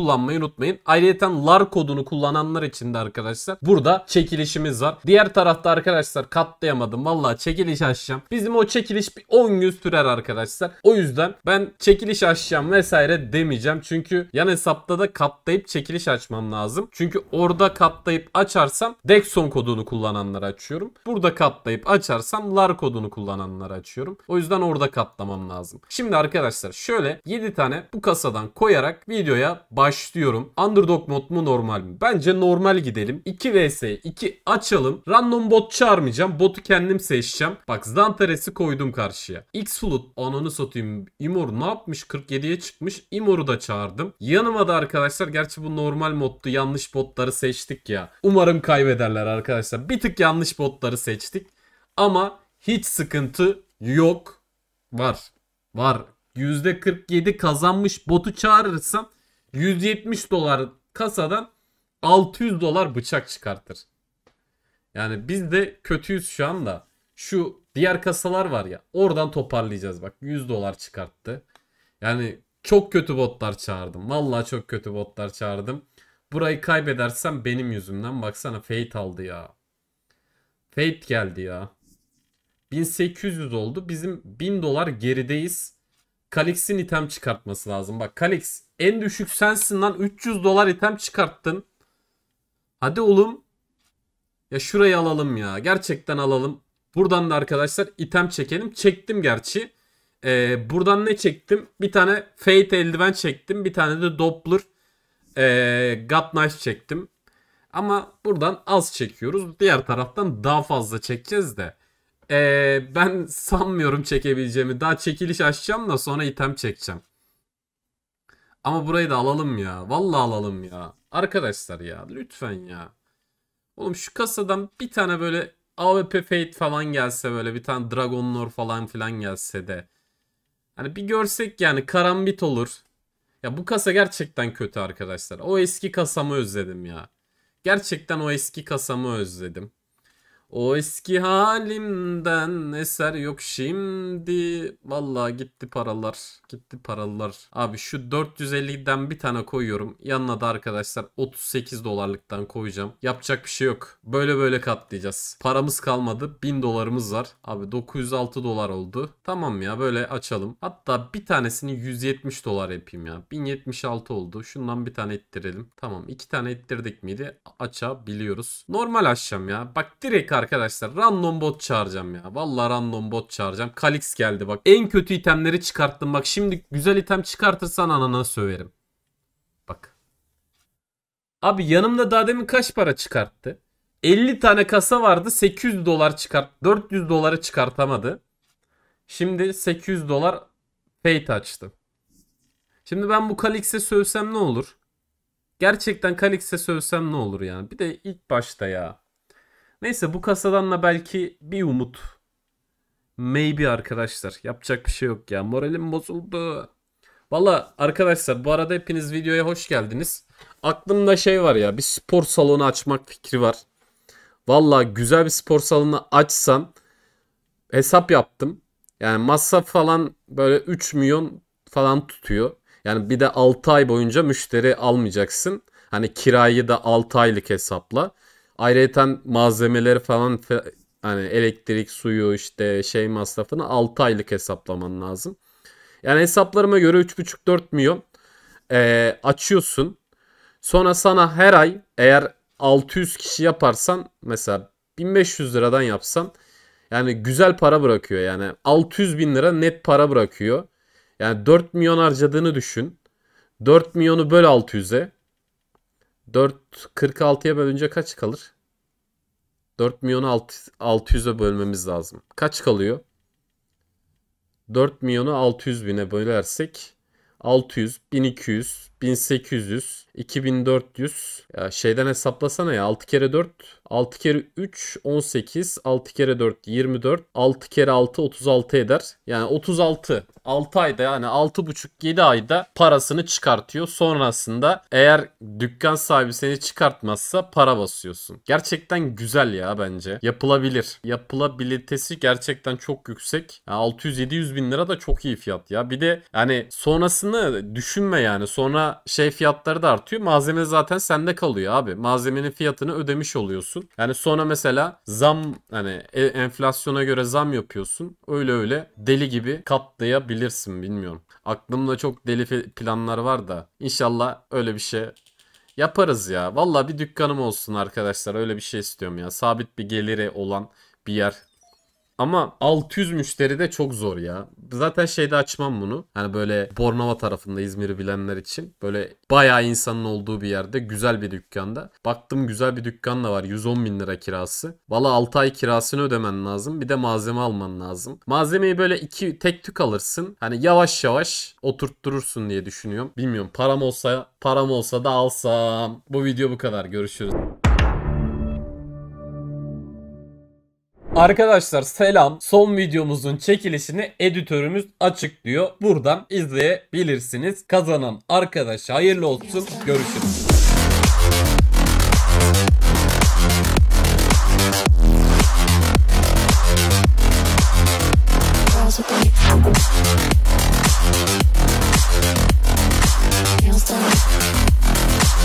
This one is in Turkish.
kullanmayı unutmayın. Ayrıca LAR kodunu kullananlar için de arkadaşlar burada çekilişimiz var. Diğer tarafta arkadaşlar katlayamadım. Valla çekiliş açacağım. Bizim o çekiliş bir 10 gün sürer arkadaşlar. O yüzden ben çekiliş açacağım vesaire demeyeceğim. Çünkü yan hesapta da katlayıp çekiliş açmam lazım. Çünkü orada katlayıp açarsam Dexon kodunu kullananlar açıyorum. Burada katlayıp açarsam LAR kodunu kullananlar açıyorum. O yüzden orada katlamam lazım. Şimdi arkadaşlar şöyle 7 tane bu kasadan koyarak videoya başlayalım başlıyorum. Underdog mod mu normal mi? Bence normal gidelim. 2 vs 2 açalım. Random bot çağırmayacağım. Botu kendim seçeceğim. Bak Zantares'i koydum karşıya. X Flut ananı satayım. Imor ne yapmış? 47'ye çıkmış. Imor'u da çağırdım. Yanıma da arkadaşlar gerçi bu normal moddu. Yanlış botları seçtik ya. Umarım kaybederler arkadaşlar. Bir tık yanlış botları seçtik. Ama hiç sıkıntı yok. Var. Var. %47 kazanmış botu çağırırsam 170 dolar kasadan 600 dolar bıçak çıkartır. Yani biz de kötüyüz şu anda. Şu diğer kasalar var ya oradan toparlayacağız bak 100 dolar çıkarttı. Yani çok kötü botlar çağırdım. Vallahi çok kötü botlar çağırdım. Burayı kaybedersem benim yüzümden. Baksana Fate aldı ya. Fate geldi ya. 1800 oldu. Bizim 1000 dolar gerideyiz. Kalix'in item çıkartması lazım. Bak Kalix en düşük sensin lan 300 dolar item çıkarttın. Hadi oğlum. Ya şurayı alalım ya. Gerçekten alalım. Buradan da arkadaşlar item çekelim. Çektim gerçi. Ee, buradan ne çektim? Bir tane Fate eldiven çektim. Bir tane de Doppler ee, God Knife çektim. Ama buradan az çekiyoruz. Diğer taraftan daha fazla çekeceğiz de. Ee, ben sanmıyorum çekebileceğimi. Daha çekiliş açacağım da sonra item çekeceğim. Ama burayı da alalım ya. Vallahi alalım ya. Arkadaşlar ya lütfen ya. Oğlum şu kasadan bir tane böyle AWP Fate falan gelse böyle bir tane Dragon Lore falan filan gelse de. Hani bir görsek yani karambit olur. Ya bu kasa gerçekten kötü arkadaşlar. O eski kasamı özledim ya. Gerçekten o eski kasamı özledim. O eski halimden eser yok şimdi. Vallahi gitti paralar. Gitti paralar. Abi şu 450'den bir tane koyuyorum. Yanına da arkadaşlar 38 dolarlıktan koyacağım. Yapacak bir şey yok. Böyle böyle katlayacağız. Paramız kalmadı. 1000 dolarımız var. Abi 906 dolar oldu. Tamam ya böyle açalım. Hatta bir tanesini 170 dolar yapayım ya. 1076 oldu. Şundan bir tane ettirelim. Tamam iki tane ettirdik miydi? Açabiliyoruz. Normal açacağım ya. Bak direkt arkadaşlar random bot çağıracağım ya. Vallahi random bot çağıracağım. Kalix geldi bak. En kötü itemleri çıkarttım. Bak şimdi güzel item çıkartırsan anana söverim. Bak. Abi yanımda daha demin kaç para çıkarttı? 50 tane kasa vardı. 800 dolar çıkart. 400 doları çıkartamadı. Şimdi 800 dolar fate açtı. Şimdi ben bu Kalix'e sövsem ne olur? Gerçekten Kalix'e sövsem ne olur yani? Bir de ilk başta ya. Neyse bu kasadan da belki bir umut. Maybe arkadaşlar. Yapacak bir şey yok ya. Moralim bozuldu. Valla arkadaşlar bu arada hepiniz videoya hoş geldiniz. Aklımda şey var ya bir spor salonu açmak fikri var. Valla güzel bir spor salonu açsan hesap yaptım. Yani masa falan böyle 3 milyon falan tutuyor. Yani bir de 6 ay boyunca müşteri almayacaksın. Hani kirayı da 6 aylık hesapla. Ayrıca malzemeleri falan fe- hani elektrik, suyu işte şey masrafını 6 aylık hesaplaman lazım. Yani hesaplarıma göre 3,5-4 milyon e, açıyorsun. Sonra sana her ay eğer 600 kişi yaparsan mesela 1500 liradan yapsan yani güzel para bırakıyor yani 600 bin lira net para bırakıyor. Yani 4 milyon harcadığını düşün. 4 milyonu böl 600'e. 4 46'ya bölünce kaç kalır? 4 milyonu 600'e bölmemiz lazım. Kaç kalıyor? 4 milyonu 600 bine bölersek 600, 1200, 1800, 2400 ya şeyden hesaplasana ya 6 kere 4 6 kere 3 18, 6 kere 4 24, 6 kere 6 36 eder. Yani 36 6 ayda yani 6,5 7 ayda parasını çıkartıyor. Sonrasında eğer dükkan sahibi seni çıkartmazsa para basıyorsun. Gerçekten güzel ya bence. Yapılabilir. Yapılabilitesi gerçekten çok yüksek. Yani 600-700 bin lira da çok iyi fiyat ya. Bir de yani sonrasını düşünme yani. Sonra şey fiyatları da artıyor. Malzeme zaten sende kalıyor abi. Malzemenin fiyatını ödemiş oluyorsun yapıyorsun. Yani sonra mesela zam hani e, enflasyona göre zam yapıyorsun. Öyle öyle deli gibi katlayabilirsin bilmiyorum. Aklımda çok deli planlar var da inşallah öyle bir şey yaparız ya. Valla bir dükkanım olsun arkadaşlar. Öyle bir şey istiyorum ya. Sabit bir geliri olan bir yer ama 600 müşteri de çok zor ya. Zaten şeyde açmam bunu. Hani böyle Bornova tarafında İzmir'i bilenler için. Böyle bayağı insanın olduğu bir yerde güzel bir dükkanda. Baktım güzel bir dükkan da var. 110 bin lira kirası. Valla 6 ay kirasını ödemen lazım. Bir de malzeme alman lazım. Malzemeyi böyle iki tek tük alırsın. Hani yavaş yavaş oturtturursun diye düşünüyorum. Bilmiyorum param olsa param olsa da alsam. Bu video bu kadar. Görüşürüz. Arkadaşlar selam. Son videomuzun çekilişini editörümüz açık diyor. Buradan izleyebilirsiniz. Kazanan arkadaş hayırlı olsun. Görüşürüz.